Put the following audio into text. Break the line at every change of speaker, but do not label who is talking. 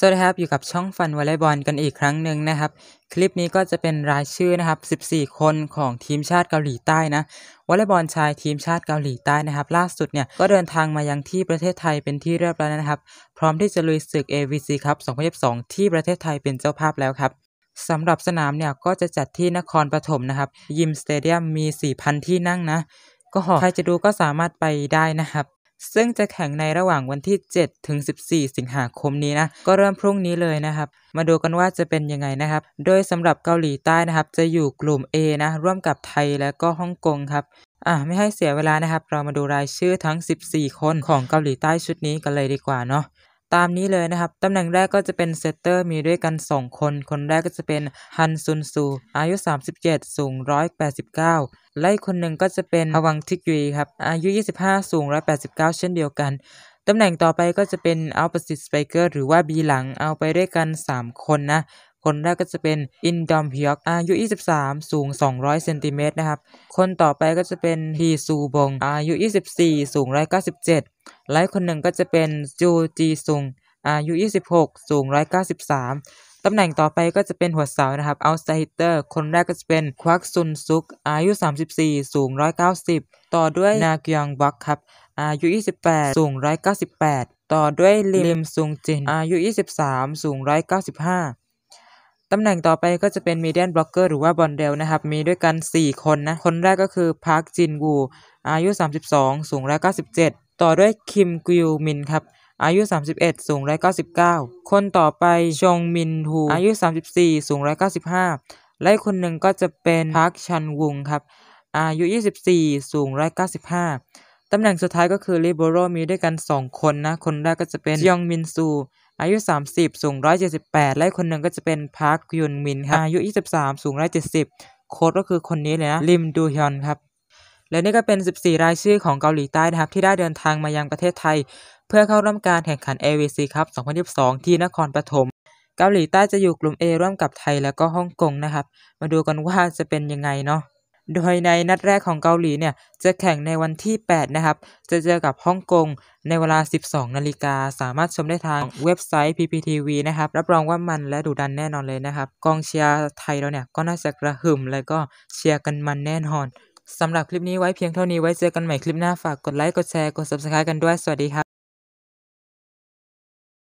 สวัสดีครับอยู่กับช่องฟันวอลเลย์บอลกันอีกครั้งหนึ่งนะครับ คลิปนี้ก็จะเป็นรายชื่อนะครับ 14 คนของทีมชาติเกาหลีใต้นะวอลเลย์บอลชายทีมชาติเกาหลีใต้นะครับ ล่าสุดเนี่ยก็เดินทางมายังที่ประเทศไทยเป็นที่เรียบร้อยนะครับ พร้อมที่จะลุยศึก AVC ครับ2022 ที่ประเทศไทยเป็นเจ้าภาพแล้วครับสำหรับสนามเนี่ยก็จะจัดที่นครปฐมนะครับ ยิมสเตเดียมมี4,000 ที่นั่งนะ ก็ใครจะดูก็สามารถไปได้นะครับซึ่งจะแข่งในระหว่างวันที่ 7 ถึง 14 สิงหาคมนี้นะ ก็เริ่มพรุ่งนี้เลยนะครับ มาดูกันว่าจะเป็นยังไงนะครับ โดยสำหรับเกาหลีใต้นะครับ จะอยู่กลุ่ม A นะ ร่วมกับไทยและก็ฮ่องกงครับ อ่ะไม่ให้เสียเวลานะครับ เรามาดูรายชื่อทั้ง 14 คนของเกาหลีใต้ชุดนี้กันเลยดีกว่าเนาะตามนี้เลยนะครับ ตำแหน่งแรกก็จะเป็นเซตเตอร์ มีด้วยกัน 2 คน คนแรกก็จะเป็นฮันซุนซูอายุ 37 สูง 189 และอีกคนหนึ่งก็จะเป็นอวังทิกยีครับ อายุ 25 สูง 189 เช่นเดียวกัน ตำแหน่งต่อไปก็จะเป็นอัลปสิตสไปเกอร์ หรือว่าบีหลังเอาไปด้วยกัน 3 คนนะคนแรกก็จะเป็นอินดอมพิอกอายุ23 สูง200เซนติเมตรนะครับ คนต่อไปก็จะเป็นฮีซูบงอายุ24สูง197ไลท์คนหนึ่งก็จะเป็น จู จีซุงอายุ26สูง193ตำแหน่งต่อไปก็จะเป็นหัวเสานะครับเอาสไตเตอร์ คนแรกก็จะเป็น ควักซุนซุกอายุ34สูง190ต่อด้วยนาเกียงบักครับอายุ28สูง198ต่อด้วยลิมซุงจินอายุ23 สูง195ตำแหน่งต่อไปก็จะเป็นมีเดียนบล็อกเกอร์หรือว่าบอลเดลนะครับ มีด้วยกัน 4 คนนะ คนแรกก็คือพาร์คจินวูอายุ 32สูง197 ต่อด้วยคิมกิวมินครับ อายุ 31สูง199 คนต่อไปชงมินทูอายุ 34 สูง195 และคนหนึ่งก็จะเป็นพาร์คชันวุงครับ อายุ 24 สูง195 ตำแหน่งสุดท้ายก็คือลิเบโรมีด้วยกัน 2 คนนะ คนแรกก็จะเป็นยองมินซูอายุ 30 สูง 178 และคนหนึ่งก็จะเป็น พาร์คยุนมิน ครับ อายุ 23 สูง 170 โค้ดก็คือคนนี้ เลยนะ ริมดูฮยอน ครับ และนี่ก็เป็น 14 รายชื่อของ เกาหลีใต้ นะครับ ที่ได้เดินทางมายังประเทศไทย เพื่อเข้าร่วมการ แข่งขัน AVC ครับ2022 ที่นครปฐม เกาหลีใต้จะอยู่กลุ่ม A ร่วมกับไทยแล้วก็ ฮ่องกง นะครับ มาดู กันว่า จะเป็นยังไงเนาะโดยในนัดแรกของเกาหลีเนี่ยจะแข่งในวันที่ 8 นะครับ จะเจอกับฮ่องกงในเวลา 12 นาฬิกา สามารถชมได้ทางเว็บไซต์ PPTV นะครับ รับรองว่ามันและดุดันแน่นอนเลยนะครับ กองเชียร์ไทยเราเนี่ยก็น่าจะกระหึ่มแล้วก็เชียร์กันมันแน่นอน สำหรับคลิปนี้ไว้เพียงเท่านี้ไว้เจอกันใหม่คลิปหน้าฝากกดไลค์ กดแชร์ กด Subscribe กันด้วย สวัสดีครับ